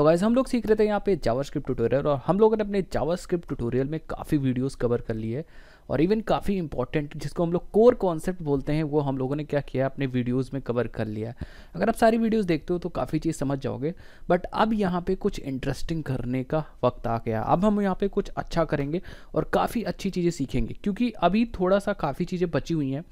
तो वैसे हम लोग सीख रहे थे यहाँ पे जावास्क्रिप्ट ट्यूटोरियल और हम लोगों ने अपने जावास्क्रिप्ट ट्यूटोरियल में काफ़ी वीडियोस कवर कर लिए और इवन काफ़ी इंपॉर्टेंट जिसको हम लोग कोर कॉन्सेप्ट बोलते हैं वो हम लोगों ने क्या किया अपने वीडियोस में कवर कर लिया अगर आप सारी वीडियोस देखते हो तो काफ़ी चीज़ समझ जाओगे बट अब यहाँ पे कुछ इंटरेस्टिंग करने का वक्त आ गया अब हम यहाँ पे कुछ अच्छा करेंगे और काफ़ी अच्छी चीज़ें सीखेंगे क्योंकि अभी थोड़ा सा काफ़ी चीज़ें बची हुई हैं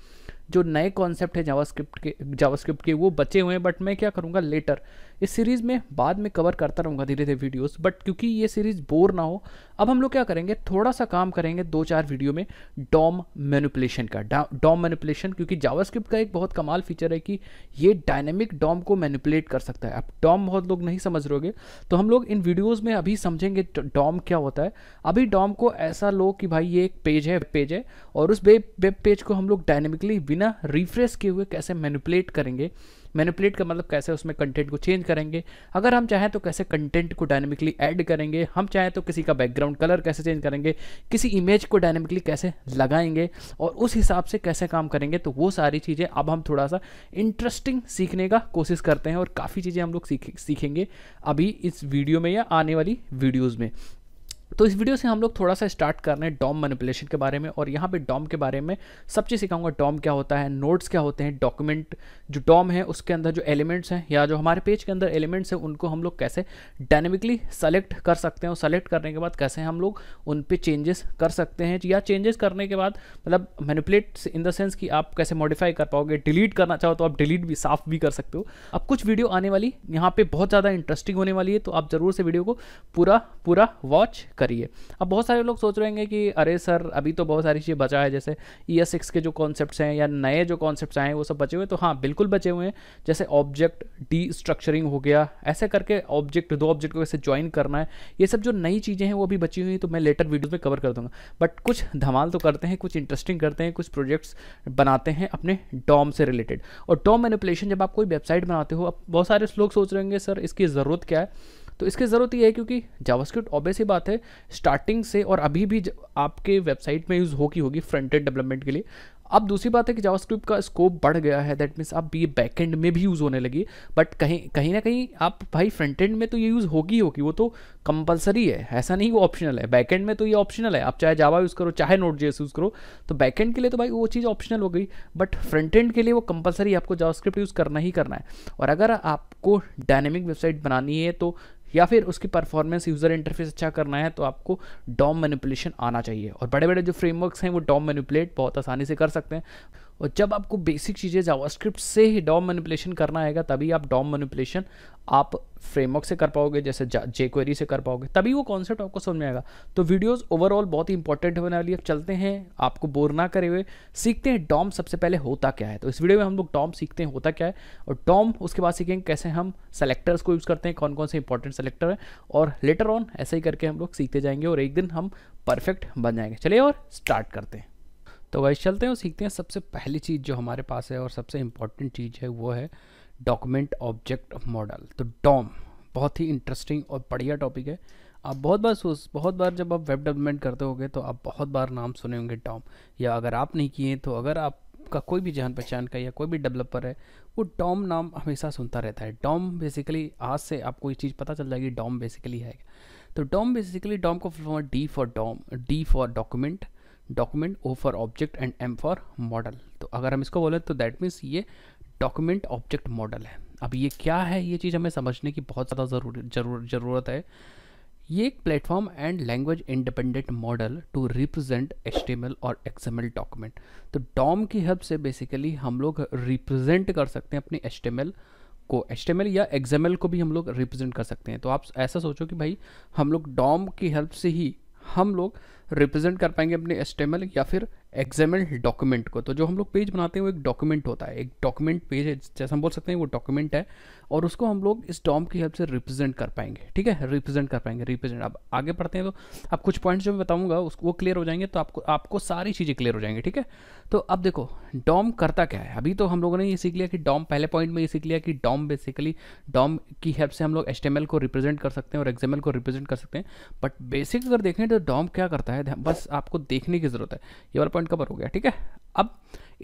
जो नए कॉन्सेप्ट है जावा के जावा के वो बचे हुए हैं बट मैं क्या करूँगा लेटर इस सीरीज़ में बाद में कवर करता रहूँगा धीरे धीरे वीडियोस बट क्योंकि ये सीरीज़ बोर ना हो अब हम लोग क्या करेंगे थोड़ा सा काम करेंगे दो चार वीडियो में डॉम मैनुपलेशन का डॉम मैनुपलेशन क्योंकि जावास्क्रिप्ट का एक बहुत कमाल फीचर है कि ये डायनेमिक डॉम को मैनुपलेट कर सकता है अब डॉम बहुत लोग नहीं समझ रहोगे तो हम लोग इन वीडियोज़ में अभी समझेंगे डॉम क्या होता है अभी डॉम को ऐसा लो कि भाई ये एक पेज है पेज है और उस वेब पेज को हम लोग डायनेमिकली बिना रिफ्रेश किए हुए कैसे मैनुपलेट करेंगे मैनिपुलेट का मतलब कैसे उसमें कंटेंट को चेंज करेंगे अगर हम चाहें तो कैसे कंटेंट को डायनेमिकली ऐड करेंगे हम चाहें तो किसी का बैकग्राउंड कलर कैसे चेंज करेंगे किसी इमेज को डायनेमिकली कैसे लगाएंगे और उस हिसाब से कैसे काम करेंगे तो वो सारी चीज़ें अब हम थोड़ा सा इंटरेस्टिंग सीखने का कोशिश करते हैं और काफ़ी चीज़ें हम लोग सीखेंगे अभी इस वीडियो में या आने वाली वीडियोज़ में तो इस वीडियो से हम लोग थोड़ा सा स्टार्ट कर रहे हैं डॉम मैनिपुलेशन के बारे में और यहाँ पे डॉम के बारे में सब चीज़ सिखाऊंगा डॉम क्या होता है नोट्स क्या होते हैं डॉक्यूमेंट जो डॉम है उसके अंदर जो एलिमेंट्स हैं या जो हमारे पेज के अंदर एलिमेंट्स हैं उनको हम लोग कैसे डायनेमिकली सेलेक्ट कर सकते हैं और सेलेक्ट करने के बाद कैसे हम लोग उन पर चेंजेस कर सकते हैं या चेंजेस करने के बाद मतलब मैनिपुलेट इन द सेंस कि आप कैसे मॉडिफाई कर पाओगे डिलीट करना चाहो तो आप डिलीट भी साफ भी कर सकते हो अब कुछ वीडियो आने वाली यहाँ पर बहुत ज़्यादा इंटरेस्टिंग होने वाली है तो आप ज़रूर से वीडियो को पूरा पूरा वॉच करें करिए अब बहुत सारे लोग सोच रहे होंगे कि अरे सर अभी तो बहुत सारी चीज़ें बचा है जैसे ई e एस के जो कॉन्सेप्ट हैं या नए जो कॉन्सेप्ट आए हैं वो सब बचे हुए तो हाँ बिल्कुल बचे हुए हैं जैसे ऑब्जेक्ट डी स्ट्रक्चरिंग हो गया ऐसे करके ऑब्जेक्ट दो ऑब्जेक्ट को कैसे ज्वाइन करना है ये सब जो नई चीज़ें हैं वो भी बची हुई हैं तो मैं लेटर वीडियोज़ में कवर कर दूँगा बट कुछ धमाल तो करते हैं कुछ इंटरेस्टिंग करते हैं कुछ प्रोजेक्ट्स बनाते हैं अपने डॉम से रिलेटेड और डॉम मैनिपुलेशन जब आप कोई वेबसाइट बनाते हो अब बहुत सारे लोग सोच रहे होंगे सर इसकी ज़रूरत क्या है तो इसकी ज़रूरत ये है क्योंकि जावास्क्रिप्ट ऑब्वियस ही बात है स्टार्टिंग से और अभी भी आपके वेबसाइट में यूज़ होगी होगी फ्रंट एंड डेवलपमेंट के लिए अब दूसरी बात है कि जावास्क्रिप्ट का स्कोप बढ़ गया है दैट मीन्स अब ये बैकेंड में भी यूज़ होने लगी बट कहीं कहीं ना कहीं आप भाई फ्रंट एंड में तो ये यूज़ होगी होगी वो तो कंपलसरी है ऐसा नहीं वो ऑप्शनल है बैकेंड में तो ये ऑप्शनल है आप चाहे जावा यूज़ करो चाहे नोट जेस यूज़ करो तो एंड के लिए तो भाई वो चीज़ ऑप्शनल हो गई बट फ्रंट एंड के लिए वो कंपलसरी आपको जावास्क्रिप्ट यूज़ करना ही करना है और अगर आपको डायनेमिक वेबसाइट बनानी है तो या फिर उसकी परफॉर्मेंस यूज़र इंटरफेस अच्छा करना है तो आपको डॉम मैनिपुलेशन आना चाहिए और बड़े बड़े जो फ्रेमवर्क्स हैं वो डॉम मैनिपुलेट बहुत आसानी से कर सकते हैं और जब आपको बेसिक चीज़ें जावास्क्रिप्ट से ही डॉम मैनिपुलेशन करना आएगा तभी आप डॉम मैनिपुलेशन आप फ्रेमवर्क से कर पाओगे जैसे जे क्वेरी से कर पाओगे तभी वो कॉन्सेप्ट आपको समझ में आएगा तो वीडियोस ओवरऑल बहुत ही इंपॉर्टेंट होने वाली है चलते हैं आपको बोर ना करे हुए सीखते हैं डॉम सबसे पहले होता क्या है तो इस वीडियो में हम लोग डॉम सीखते हैं होता क्या है और डॉम उसके बाद सीखेंगे कैसे हम सेलेक्टर्स को यूज़ करते हैं कौन कौन से इंपॉर्टेंट सेलेक्टर हैं और लेटर ऑन ऐसे ही करके हम लोग सीखते जाएंगे और एक दिन हम परफेक्ट बन जाएंगे चलिए और स्टार्ट करते हैं तो वैसे चलते हैं और सीखते हैं सबसे पहली चीज़ जो हमारे पास है और सबसे इम्पॉर्टेंट चीज़ है वो है डॉक्यूमेंट ऑब्जेक्ट मॉडल तो डॉम बहुत ही इंटरेस्टिंग और बढ़िया टॉपिक है आप बहुत बार सोच बहुत बार जब आप वेब डेवलपमेंट करते होगे तो आप बहुत बार नाम सुने होंगे डॉम या अगर आप नहीं किए तो अगर आप का कोई भी जान पहचान का या कोई भी डेवलपर है वो डॉम नाम हमेशा सुनता रहता है डॉम बेसिकली आज से आपको ये चीज़ पता चल जाएगी डॉम बेसिकली है तो डॉम बेसिकली डॉम को D for DOM D for document document O for object and M for model तो अगर हम इसको बोलें तो दैट मीन्स ये डॉक्यूमेंट ऑब्जेक्ट मॉडल है अब ये क्या है ये चीज़ हमें समझने की बहुत ज़्यादा ज़रूर जरूर ज़रूरत है ये एक platform and language independent model to represent H और एक्स डॉक्यूमेंट तो डॉम की हेल्प से बेसिकली हम लोग रिप्रेजेंट कर सकते हैं अपने एच को एच या एक्स को भी हम लोग रिप्रेजेंट कर सकते हैं तो आप ऐसा सोचो कि भाई हम लोग डॉम की हेल्प से ही हम लोग रिप्रेजेंट कर पाएंगे अपने एस या फिर एग्जामिन डॉक्यूमेंट को तो जो हम लोग पेज बनाते हैं वो एक डॉक्यूमेंट होता है एक डॉक्यूमेंट पेज है जैसा हम बोल सकते हैं वो डॉक्यूमेंट है और उसको हम लोग इस डॉम की हेल्प से रिप्रेजेंट कर पाएंगे ठीक है रिप्रेजेंट कर पाएंगे रिप्रेजेंट अब आगे पढ़ते हैं तो आप कुछ पॉइंट्स जो मैं बताऊंगा उसको वो क्लियर हो जाएंगे तो आपको आपको सारी चीज़ें क्लियर हो जाएंगी ठीक है तो अब देखो डॉम करता क्या है अभी तो हम लोगों ने ये सीख लिया कि डॉम पहले पॉइंट में ये सीख लिया कि डॉम बेसिकली डॉम की हेल्प से हम लोग एच को रिप्रेजेंट कर सकते हैं और एग्जामल को रिप्रेजेंट कर सकते हैं बट बेसिक अगर देखें तो डॉम क्या करता है बस आपको देखने की ज़रूरत है ये वाला पॉइंट पॉइंट कवर हो गया ठीक है अब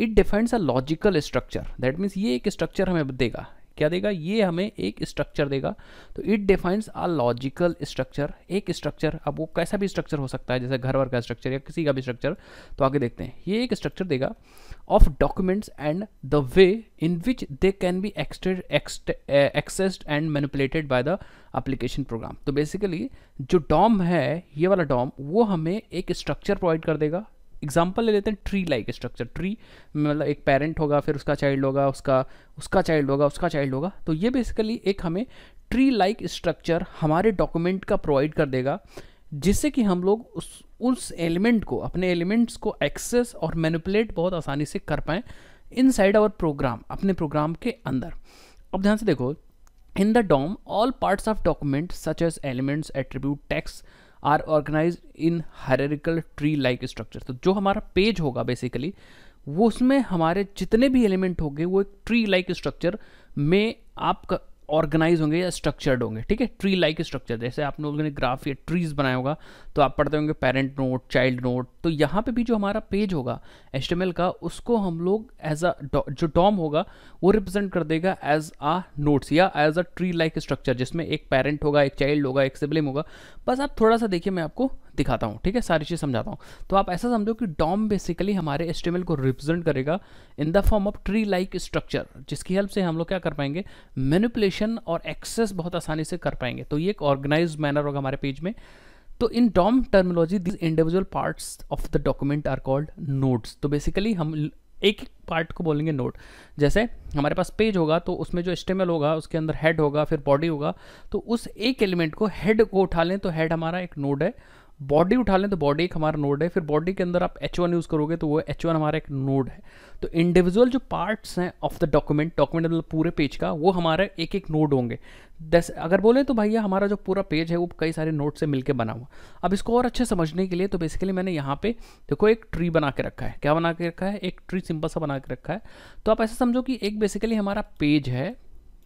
it defines a logical structure that means ये एक स्ट्रक्चर हमें देगा क्या देगा ये हमें एक स्ट्रक्चर देगा तो it defines a logical structure एक स्ट्रक्चर अब वो कैसा भी स्ट्रक्चर हो सकता है जैसे घर वर का स्ट्रक्चर या किसी का भी स्ट्रक्चर तो आगे देखते हैं ये एक स्ट्रक्चर देगा of documents and the way in which they can be accessed accessed and manipulated by the application program तो बेसिकली जो डॉम है ये वाला डॉम वो हमें एक स्ट्रक्चर प्रोवाइड कर देगा एग्जाम्पल ले लेते हैं ट्री लाइक स्ट्रक्चर ट्री मतलब एक पेरेंट होगा फिर उसका चाइल्ड होगा उसका उसका चाइल्ड होगा उसका चाइल्ड होगा तो ये बेसिकली एक हमें ट्री लाइक स्ट्रक्चर हमारे डॉक्यूमेंट का प्रोवाइड कर देगा जिससे कि हम लोग उस उस एलिमेंट को अपने एलिमेंट्स को एक्सेस और मैनिपुलेट बहुत आसानी से कर पाएँ इन साइड आवर प्रोग्राम अपने प्रोग्राम के अंदर अब ध्यान से देखो in the DOM all parts of document such as elements attribute text are organise in hierarchical tree like structure तो जो हमारा पेज होगा बेसिकली वो उसमें हमारे जितने भी एलिमेंट होंगे वो एक ट्री लाइक स्ट्रक्चर में आप ऑर्गेनाइज होंगे या स्ट्रक्चर्ड होंगे ठीक है ट्री लाइक स्ट्रक्चर जैसे आप लोगों ने ग्राफ या ट्रीज बनाया होगा तो आप पढ़ते होंगे पेरेंट नोट चाइल्ड नोट तो यहाँ पे भी जो हमारा पेज होगा एच का उसको हम लोग एज अ जो डॉम होगा वो रिप्रेजेंट कर देगा एज आ नोट्स या as a tree like structure जिसमें एक पेरेंट होगा एक चाइल्ड होगा एक सिबलिंग होगा बस आप थोड़ा सा देखिए मैं आपको दिखाता हूँ ठीक है सारी चीज़ समझाता हूँ तो आप ऐसा समझो कि डॉम बेसिकली हमारे एस को रिप्रेजेंट करेगा in the form of tree like structure जिसकी हेल्प से हम लोग क्या कर पाएंगे मेनिपुलेशन और एक्सेस बहुत आसानी से कर पाएंगे तो ये एक ऑर्गेनाइज मैनर होगा हमारे पेज में तो in DOM terminology this individual parts of the document are called nodes तो बेसिकली हम एक एक पार्ट को बोलेंगे नोट जैसे हमारे पास पेज होगा तो उसमें जो स्टेमल होगा उसके अंदर हेड होगा फिर बॉडी होगा तो उस एक एलिमेंट को हेड को उठा लें तो हेड हमारा एक नोड है बॉडी उठा लें तो बॉडी एक हमारा नोड है फिर बॉडी के अंदर आप एच वन यूज़ करोगे तो वो एच वन हमारा एक नोड है तो इंडिविजुअल जो पार्ट्स हैं ऑफ द डॉक्यूमेंट डॉक्यूमेंट मतलब पूरे पेज का वो हमारे एक एक नोड होंगे दस अगर बोलें तो भैया हमारा जो पूरा पेज है वो कई सारे नोट से मिलकर बना हुआ अब इसको और अच्छे समझने के लिए तो बेसिकली मैंने यहाँ पे देखो एक ट्री बना के रखा है क्या बना के रखा है एक ट्री सिंपल सा बना के रखा है तो आप ऐसा समझो कि एक बेसिकली हमारा पेज है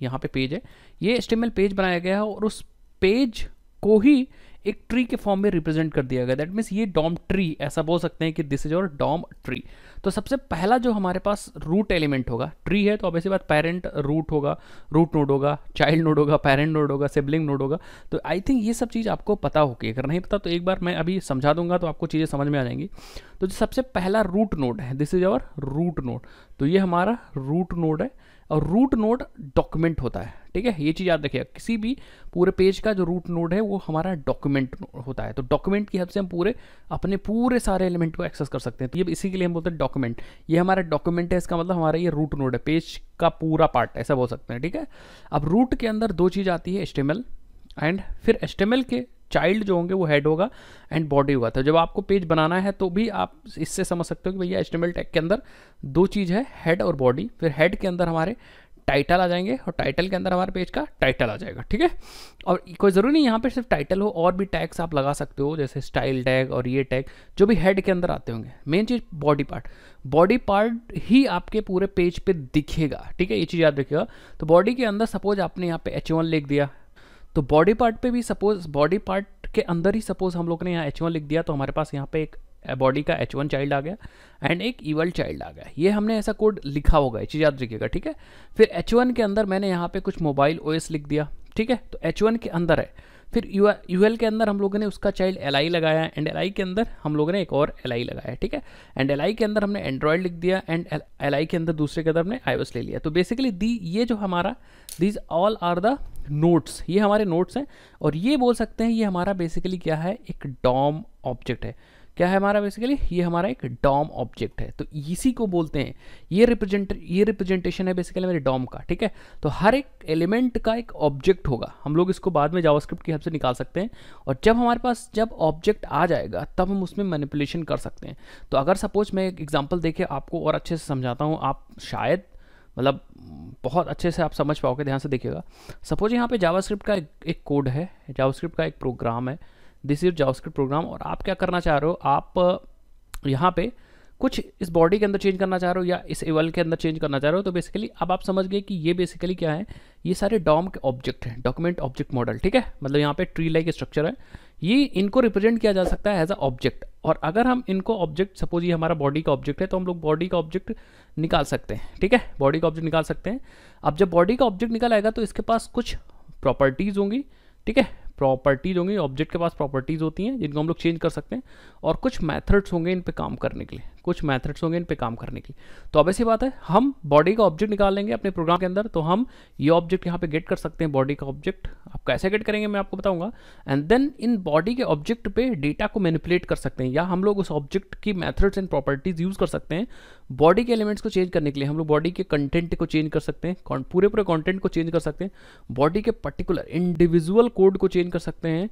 यहाँ पे पेज है ये एस्टिमेल पेज बनाया गया है और उस पेज को ही एक ट्री के फॉर्म में रिप्रेजेंट कर दिया गया दैट मीन्स ये डॉम ट्री ऐसा बोल सकते हैं कि this is your DOM tree तो सबसे पहला जो हमारे पास रूट एलिमेंट होगा ट्री है तो अब ऐसी बात पेरेंट रूट होगा रूट नोड होगा चाइल्ड नोड होगा पेरेंट नोड होगा सिबलिंग नोड होगा तो आई थिंक ये सब चीज़ आपको पता होगी अगर नहीं पता तो एक बार मैं अभी समझा दूंगा तो आपको चीज़ें समझ में आ जाएंगी तो जो सबसे पहला रूट नोड है this is your root node तो ये हमारा रूट नोड है और रूट नोड डॉक्यूमेंट होता है ठीक है ये चीज़ याद रखिएगा किसी भी पूरे पेज का जो रूट नोड है वो हमारा डॉक्यूमेंट होता है तो डॉक्यूमेंट की हेल्प से हम पूरे अपने पूरे सारे एलिमेंट को एक्सेस कर सकते हैं तो ये इसी के लिए हम बोलते हैं डॉक्यूमेंट ये हमारा डॉक्यूमेंट है इसका मतलब हमारा ये रूट नोड है पेज का पूरा पार्ट ऐसा बोल सकते हैं ठीक है अब रूट के अंदर दो चीज़ आती है एस्टेमल एंड फिर एस्टेमल के चाइल्ड जो होंगे वो हेड होगा एंड बॉडी होगा तो जब आपको पेज बनाना है तो भी आप इससे समझ सकते हो कि भैया एस्टिमेल टैग के अंदर दो चीज़ है हेड और बॉडी फिर हेड के अंदर हमारे टाइटल आ जाएंगे और टाइटल के अंदर हमारे पेज का टाइटल आ जाएगा ठीक है और कोई ज़रूरी नहीं यहाँ पे सिर्फ टाइटल हो और भी टैग्स आप लगा सकते हो जैसे स्टाइल टैग और ये टैग जो भी हेड के अंदर आते होंगे मेन चीज़ बॉडी पार्ट बॉडी पार्ट ही आपके पूरे पेज पे दिखेगा ठीक है ये चीज़ याद रखिएगा तो बॉडी के अंदर सपोज आपने यहाँ पे एच लिख दिया तो बॉडी पार्ट पे भी सपोज बॉडी पार्ट के अंदर ही सपोज हम लोग ने यहाँ एच लिख दिया तो हमारे पास यहाँ पे एक बॉडी का एच वन चाइल्ड आ गया एंड एक ईवल चाइल्ड आ गया ये हमने ऐसा कोड लिखा होगा ये चीज़ याद रखिएगा ठीक है फिर एच वन के अंदर मैंने यहाँ पे कुछ मोबाइल ओ लिख दिया ठीक है तो एच वन के अंदर है फिर यू के अंदर हम लोगों ने उसका चाइल्ड एल लगाया एंड एल के अंदर हम लोगों ने एक और एल लगाया ठीक है एंड एल के अंदर हमने एंड्रॉयड लिख दिया एंड एल के अंदर दूसरे के अंदर हमने आईओएस ले लिया तो बेसिकली दी ये जो हमारा these all are the nodes ये हमारे नोट्स हैं और ये बोल सकते हैं ये हमारा बेसिकली क्या है एक डॉम ऑब्जेक्ट है क्या है हमारा बेसिकली ये हमारा एक डॉम ऑब्जेक्ट है तो इसी को बोलते हैं ये रिप्रेजेंट ये रिप्रेजेंटेशन है बेसिकली मेरे डॉम का ठीक है तो हर एक एलिमेंट का एक ऑब्जेक्ट होगा हम लोग इसको बाद में जावास्क्रिप्ट की हेल्प से निकाल सकते हैं और जब हमारे पास जब ऑब्जेक्ट आ जाएगा तब हम उसमें मैनिपुलेशन कर सकते हैं तो अगर सपोज मैं एक एग्जाम्पल देखे आपको और अच्छे से समझाता हूँ आप शायद मतलब बहुत अच्छे से आप समझ पाओगे ध्यान से देखिएगा सपोज यहाँ पे जावास्क्रिप्ट का एक, एक कोड है जावास्क्रिप्ट का एक प्रोग्राम है दिस इज जावास्क्रिप्ट प्रोग्राम और आप क्या करना चाह रहे हो आप यहाँ पे कुछ इस बॉडी के अंदर चेंज करना चाह रहे हो या इस एवल के अंदर चेंज करना चाह रहे हो तो बेसिकली अब आप समझ गए कि ये बेसिकली क्या है ये सारे डॉम के ऑब्जेक्ट हैं डॉक्यूमेंट ऑब्जेक्ट मॉडल ठीक है मतलब यहाँ पे ट्री लाइक स्ट्रक्चर है ये इनको रिप्रेजेंट किया जा सकता है एज अ ऑब्जेक्ट और अगर हम इनको ऑब्जेक्ट सपोज ये हमारा बॉडी का ऑब्जेक्ट है तो हम लोग बॉडी का ऑब्जेक्ट निकाल सकते हैं ठीक है बॉडी का ऑब्जेक्ट निकाल सकते हैं अब जब बॉडी का ऑब्जेक्ट निकल आएगा तो इसके पास कुछ प्रॉपर्टीज़ होंगी ठीक है प्रॉपर्टीज होंगी ऑब्जेक्ट के पास प्रॉपर्टीज़ होती हैं जिनको हम लोग चेंज कर सकते हैं और कुछ मैथड्स होंगे इन पर काम करने के लिए कुछ मैथड्स होंगे इन पे काम करने के लिए तो अब ऐसी बात है हम बॉडी का ऑब्जेक्ट निकाल लेंगे अपने प्रोग्राम के अंदर तो हम ये ऑब्जेक्ट यहाँ पे गेट कर सकते हैं बॉडी का ऑब्जेक्ट आप कैसे गेट करेंगे मैं आपको बताऊंगा एंड देन इन बॉडी के ऑब्जेक्ट पे डेटा को मैनिपुलेट कर सकते हैं या हम लोग उस ऑब्जेक्ट की मैथड्स एंड प्रॉपर्टीज यूज़ कर सकते हैं बॉडी के एलिमेंट्स को चेंज करने के लिए हम लोग बॉडी के कंटेंट को चेंज कर सकते हैं पूरे पूरे कॉन्टेंट को चेंज कर सकते हैं बॉडी के पर्टिकुलर इंडिविजुअल कोड को चेंज कर सकते हैं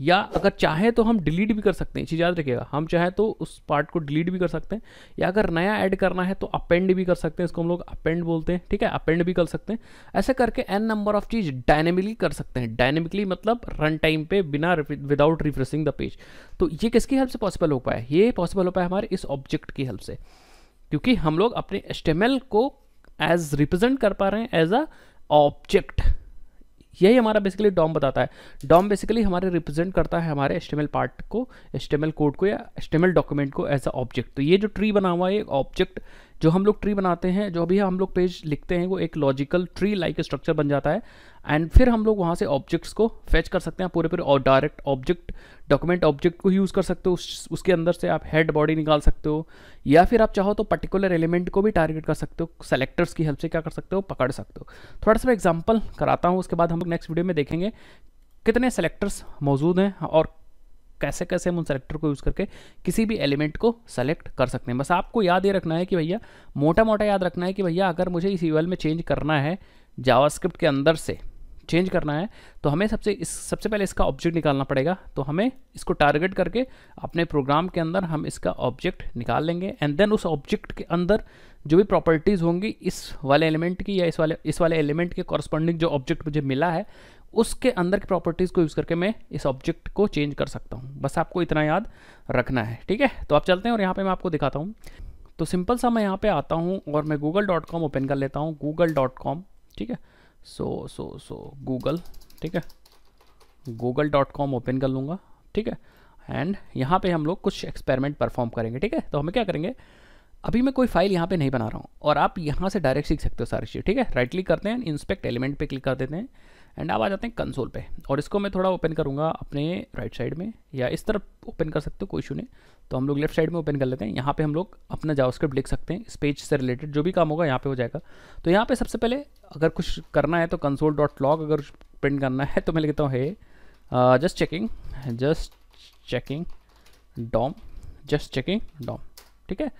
या अगर चाहें तो हम डिलीट भी कर सकते हैं चीज़ याद रखिएगा हम चाहें तो उस पार्ट को डिलीट भी कर सकते हैं या अगर नया ऐड करना है तो अपेंड भी कर सकते हैं इसको हम लोग अपेंड बोलते हैं ठीक है अपेंड भी कर सकते हैं ऐसे करके एन नंबर ऑफ चीज़ डायनेमिकली कर सकते हैं डायनेमिकली मतलब रन टाइम पे बिना विदाउट रिफ्रेशिंग द पेज तो ये किसकी हेल्प से पॉसिबल हो पाया ये पॉसिबल हो पाया हमारे इस ऑब्जेक्ट की हेल्प से क्योंकि हम लोग अपने एस्टेमल को एज रिप्रेजेंट कर पा रहे हैं एज अ ऑब्जेक्ट यही हमारा बेसिकली डॉम बताता है डॉम बेसिकली हमारे रिप्रेजेंट करता है हमारे एस्टेमल पार्ट को एस्टेमल कोड को या एस्टेमल डॉक्यूमेंट को एज अ ऑब्जेक्ट तो ये जो ट्री बना हुआ है एक ऑब्जेक्ट जो हम लोग ट्री बनाते हैं जो अभी हम लोग पेज लिखते हैं वो एक लॉजिकल ट्री लाइक स्ट्रक्चर बन जाता है एंड फिर हम लोग वहाँ से ऑब्जेक्ट्स को फेच कर सकते हैं पूरे पूरे और डायरेक्ट ऑब्जेक्ट डॉक्यूमेंट ऑब्जेक्ट को यूज़ कर सकते हो उस, उसके अंदर से आप हेड बॉडी निकाल सकते हो या फिर आप चाहो तो पर्टिकुलर एलिमेंट को भी टारगेट कर सकते हो सेलेक्टर्स की हेल्प से क्या कर सकते हो पकड़ सकते हो थोड़ा सा मैं एग्जाम्पल कराता हूँ उसके बाद हम लोग नेक्स्ट वीडियो में देखेंगे कितने सेलेक्टर्स मौजूद हैं और कैसे कैसे हम उन सेलेक्टर को यूज़ करके किसी भी एलिमेंट को सेलेक्ट कर सकते हैं बस आपको याद ये रखना है कि भैया मोटा मोटा याद रखना है कि भैया अगर मुझे इस यूएल में चेंज करना है जावास्क्रिप्ट के अंदर से चेंज करना है तो हमें सबसे इस सबसे पहले इसका ऑब्जेक्ट निकालना पड़ेगा तो हमें इसको टारगेट करके अपने प्रोग्राम के अंदर हम इसका ऑब्जेक्ट निकाल लेंगे एंड देन उस ऑब्जेक्ट के अंदर जो भी प्रॉपर्टीज़ होंगी इस वाले एलिमेंट की या इस वाले इस वाले एलिमेंट के कॉरस्पॉन्डिंग जो ऑब्जेक्ट मुझे मिला है उसके अंदर की प्रॉपर्टीज़ को यूज़ करके मैं इस ऑब्जेक्ट को चेंज कर सकता हूँ बस आपको इतना याद रखना है ठीक है तो आप चलते हैं और यहाँ पे मैं आपको दिखाता हूँ तो सिंपल सा मैं यहाँ पे आता हूँ और मैं गूगल डॉट कॉम ओपन कर लेता हूँ गूगल डॉट कॉम ठीक है सो सो सो गूगल ठीक है गूगल डॉट कॉम ओपन कर लूँगा ठीक है एंड यहाँ पे हम लोग कुछ एक्सपेरिमेंट परफॉर्म करेंगे ठीक है तो हमें क्या करेंगे अभी मैं कोई फाइल यहाँ पे नहीं बना रहा हूँ और आप यहाँ से डायरेक्ट सीख सकते हो सारी चीज़ ठीक है राइट क्लिक करते हैं इंस्पेक्ट एलिमेंट पर क्लिक कर देते हैं एंड अब आ जाते हैं कंसोल पे और इसको मैं थोड़ा ओपन करूँगा अपने राइट साइड में या इस तरफ ओपन कर सकते हो कोई इशू नहीं तो हम लोग लेफ्ट साइड में ओपन कर लेते हैं यहाँ पे हम लोग अपना जावास्क्रिप्ट लिख सकते हैं इस पेज से रिलेटेड जो भी काम होगा यहाँ पे हो जाएगा तो यहाँ पे सबसे पहले अगर कुछ करना है तो कंसोल डॉट लॉग अगर प्रिंट करना है तो मैं लिखता हूँ hey just checking just checking DOM just checking DOM ठीक है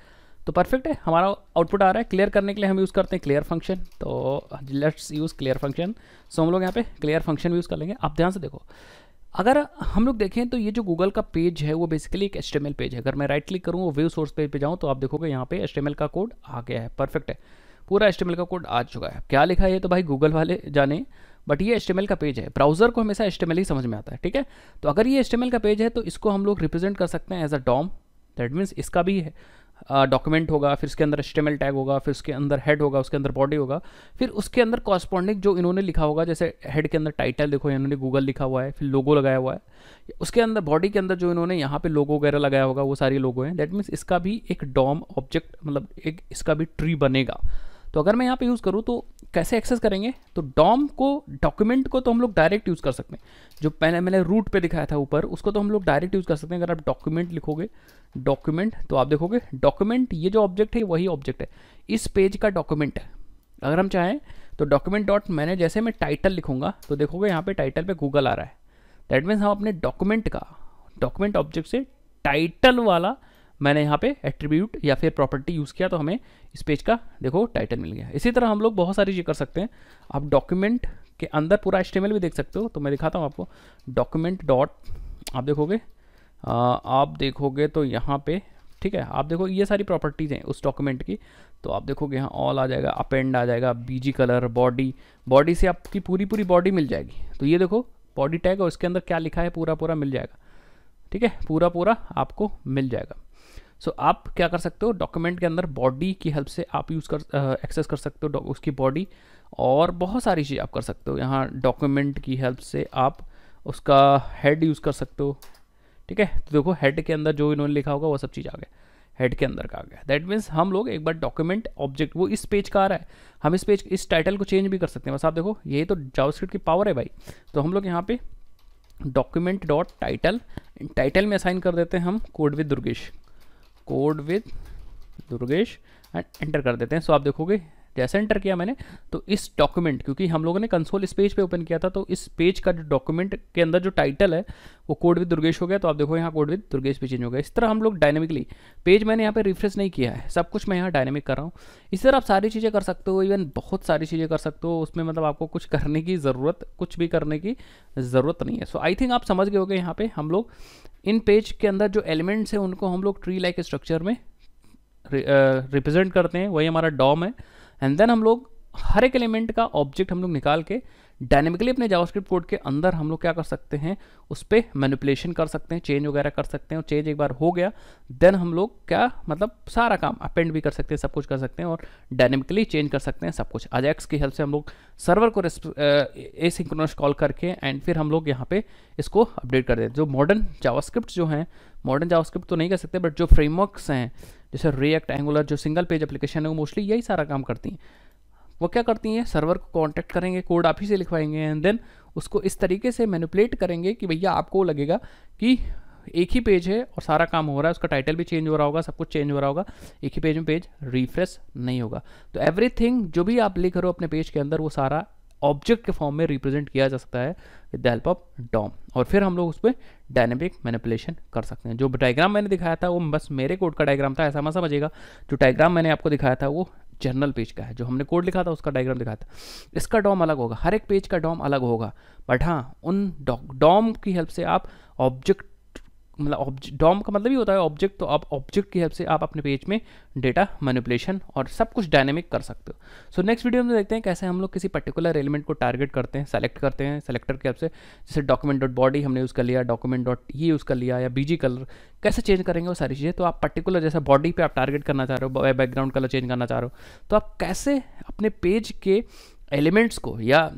तो परफेक्ट है हमारा आउटपुट आ रहा है क्लियर करने के लिए हम यूज़ करते हैं क्लियर फंक्शन तो let's use clear function so हम लोग यहाँ पे क्लियर फंक्शन यूज़ कर लेंगे आप ध्यान से देखो अगर हम लोग देखें तो ये जो गूगल का पेज है वो बेसिकली एक एस्टेमल पेज है अगर मैं राइट क्लिक करूँ वो व्यू सोर्स पेज पे जाऊँ तो आप देखोगे यहाँ पे एस्टेमल का कोड आ गया है परफेक्ट है पूरा एस्टेमल का कोड आ चुका है क्या लिखा है तो भाई गूगल वाले जाने बट ये एस्टेमल का पेज है ब्राउजर को हमेशा एस्टेमल ही समझ में आता है ठीक है तो अगर ये एस्टेमल का पेज है तो इसको हम लोग रिप्रेजेंट कर सकते हैं as a DOM that means इसका भी है डॉक्यूमेंट होगा फिर उसके अंदर एस्टेमल टैग होगा फिर उसके अंदर हेड होगा उसके अंदर बॉडी होगा फिर उसके अंदर कॉरस्पॉन्डिंग जो इन्होंने लिखा होगा जैसे हेड के अंदर टाइटल देखो इन्होंने गूगल लिखा हुआ है फिर लोगो लगाया हुआ है उसके अंदर बॉडी के अंदर जो इन्होंने यहाँ पे लोगो वगैरह लगाया होगा वो सारे लोगो हैं दैट मीन्स इसका भी एक डॉम ऑब्जेक्ट मतलब एक इसका भी ट्री बनेगा तो अगर मैं यहाँ पे यूज़ करूँ तो कैसे एक्सेस करेंगे तो डॉम को डॉक्यूमेंट को तो हम लोग डायरेक्ट यूज़ कर सकते हैं जो पहले मैंने रूट पे दिखाया था ऊपर उसको तो हम लोग डायरेक्ट यूज़ कर सकते हैं अगर आप डॉक्यूमेंट लिखोगे डॉक्यूमेंट तो आप देखोगे डॉक्यूमेंट ये जो ऑब्जेक्ट है वही ऑब्जेक्ट है इस पेज का डॉक्यूमेंट है अगर हम चाहें तो डॉक्यूमेंट डॉट मैंने जैसे मैं टाइटल लिखूंगा तो देखोगे यहाँ पर टाइटल पर गूगल आ रहा है दैट मीन्स हम अपने डॉक्यूमेंट का डॉक्यूमेंट ऑब्जेक्ट से टाइटल वाला मैंने यहाँ पे एट्रीब्यूट या फिर प्रॉपर्टी यूज़ किया तो हमें इस पेज का देखो टाइटल मिल गया इसी तरह हम लोग बहुत सारी चीज़ कर सकते हैं आप डॉक्यूमेंट के अंदर पूरा एस्टेमल भी देख सकते हो तो मैं दिखाता हूँ आपको डॉक्यूमेंट डॉट आप देखोगे आप देखोगे तो यहाँ पे ठीक है आप देखो ये सारी प्रॉपर्टीज़ हैं उस डॉक्यूमेंट की तो आप देखोगे यहाँ ऑल आ जाएगा अपेंड आ जाएगा बीजी कलर बॉडी बॉडी से आपकी पूरी पूरी बॉडी मिल जाएगी तो ये देखो बॉडी टैग और उसके अंदर क्या लिखा है पूरा पूरा मिल जाएगा ठीक है पूरा पूरा आपको मिल जाएगा सो so, आप क्या कर सकते हो डॉक्यूमेंट के अंदर बॉडी की हेल्प से आप यूज़ कर एक्सेस uh, कर सकते हो उसकी बॉडी और बहुत सारी चीज़ आप कर सकते हो यहाँ डॉक्यूमेंट की हेल्प से आप उसका हेड यूज़ कर सकते हो ठीक है तो देखो हेड के अंदर जो इन्होंने लिखा होगा वो सब चीज़ आ गया हेड के अंदर का आ गया दैट मीन्स हम लोग एक बार डॉक्यूमेंट ऑब्जेक्ट वो इस पेज का आ रहा है हम इस पेज इस टाइटल को चेंज भी कर सकते हैं बस आप देखो ये तो जावास्क्रिप्ट की पावर है भाई तो हम लोग यहाँ पे डॉक्यूमेंट डॉट टाइटल टाइटल में असाइन कर देते हैं हम code with Durgesh code with Durgesh and enter कर देते हैं सो आप देखोगे जैसे एंटर किया मैंने तो इस डॉक्यूमेंट क्योंकि हम लोगों ने कंसोल इस पेज पे ओपन किया था तो इस पेज का जो डॉक्यूमेंट के अंदर जो टाइटल है वो कोड विद दुर्गेश हो गया तो आप देखो यहाँ कोड विद दुर्गेश भी चेंज हो गया इस तरह हम लोग डायनेमिकली पेज मैंने यहाँ पे रिफ्रेश नहीं किया है सब कुछ मैं यहाँ डायनेमिक कर रहा हूँ इस तरह आप सारी चीज़ें कर सकते हो इवन बहुत सारी चीज़ें कर सकते हो उसमें मतलब आपको कुछ करने की ज़रूरत कुछ भी करने की ज़रूरत नहीं है सो आई थिंक आप समझ गए हो गए यहाँ पर हम लोग इन पेज के अंदर जो एलिमेंट्स हैं उनको हम लोग ट्री लाइक स्ट्रक्चर में रिप्रेजेंट करते हैं वही हमारा डॉम है एंड देन हम लोग हर एक एलिमेंट का ऑब्जेक्ट हम लोग निकाल के डायनेमिकली अपने जावास्क्रिप्ट कोड के अंदर हम लोग क्या कर सकते हैं उस पर मैनिपुलेशन कर सकते हैं चेंज वगैरह कर सकते हैं और चेंज एक बार हो गया देन हम लोग क्या मतलब सारा काम अपेंड भी कर सकते हैं सब कुछ कर सकते हैं और डायनेमिकली चेंज कर सकते हैं सब कुछ अजैक्स की हेल्प से हम लोग सर्वर को एसिंक्रोनस कॉल करके एंड फिर हम लोग यहाँ पे इसको अपडेट कर देते हैं जो मॉडर्न जावास्क्रिप्ट जो हैं मॉडर्न जावास्क्रिप्ट तो नहीं कर सकते बट जो फ्रेमवर्क्स हैं जैसे रिएक्ट एंगुलर जो सिंगल पेज एप्लीकेशन है वो मोस्टली यही सारा काम करती हैं वो क्या करती हैं सर्वर को कॉन्टैक्ट करेंगे कोड आप ही से लिखवाएंगे एंड देन उसको इस तरीके से मैनिपुलेट करेंगे कि भैया आपको लगेगा कि एक ही पेज है और सारा काम हो रहा है उसका टाइटल भी चेंज हो रहा होगा सब कुछ चेंज हो रहा होगा एक ही पेज में पेज रिफ्रेश नहीं होगा तो एवरीथिंग जो भी आप लिख रहे हो अपने पेज के अंदर वो सारा ऑब्जेक्ट के फॉर्म में रिप्रेजेंट किया जा सकता है with the help of DOM और फिर हम लोग उस पर डायनेमिक मैनिपुलेशन कर सकते हैं जो डायग्राम मैंने दिखाया था वो बस मेरे कोड का डायग्राम था ऐसा मत समझिएगा जो डायग्राम मैंने आपको दिखाया था वो जर्नल पेज का है जो हमने कोड लिखा था उसका डायग्राम दिखाया था इसका डॉम अलग होगा हर एक पेज का डॉम अलग होगा बट हाँ उन डॉम की हेल्प से आप ऑब्जेक्ट मतलब डॉम का मतलब ही होता है ऑब्जेक्ट तो आप ऑब्जेक्ट की हेल्प से आप अपने पेज में डेटा मैनिपुलेशन और सब कुछ डायनेमिक कर सकते हो सो नेक्स्ट वीडियो में देखते हैं कैसे हम लोग किसी पर्टिकुलर एलिमेंट को टारगेट करते हैं सेलेक्ट करते हैं सेलेक्टर की हेल्प से जैसे डॉक्यूमेंट डॉट बॉडी हमने यूज़ कर लिया डॉक्यूमेंट डॉट ये यूज़ कर लिया या बीजी कलर कैसे चेंज करेंगे वो सारी चीज़ें तो आप पर्टिकुलर जैसे बॉडी पर आप टारगेट करना चाह रहे हो बैकग्राउंड कलर चेंज करना चाह रहे हो तो आप कैसे अपने पेज के एलिमेंट्स को या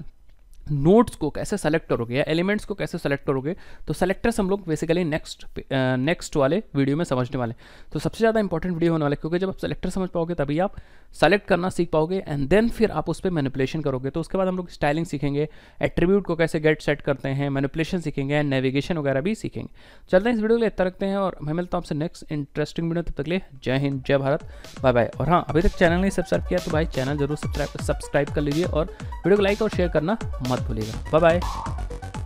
नोट्स को कैसे सेलेक्ट करोगे या एलिमेंट्स को कैसे सेलेक्ट करोगे तो सेलेक्टर्स हम लोग बेसिकली नेक्स्ट नेक्स्ट वाले वीडियो में समझने वाले तो सबसे ज़्यादा इंपॉर्टेंट वीडियो होने वाला क्योंकि जब आप सेलेक्टर समझ पाओगे तभी आप सेलेक्ट करना सीख पाओगे एंड देन फिर आप उस पर मैनिपुलेशन करोगे तो उसके बाद हम लोग स्टाइलिंग सीखेंगे एट्रीब्यूट को कैसे गेट सेट करते हैं मैनिपुलेशन सीखेंगे एंड नेविगेशन वगैरह भी सीखेंगे चलते हैं इस वीडियो को लेता रखते हैं और मैं मिलता हूँ आपसे नेक्स्ट इंटरेस्टिंग वीडियो तब तक लिए जय हिंद जय भारत बाय बाय और हाँ अभी तक चैनल नहीं सब्सक्राइब किया तो भाई चैनल जरूर सब्सक्राइब सब्सक्राइब कर लीजिए और वीडियो को लाइक और शेयर करना Monat, Kollege. Bye, bye.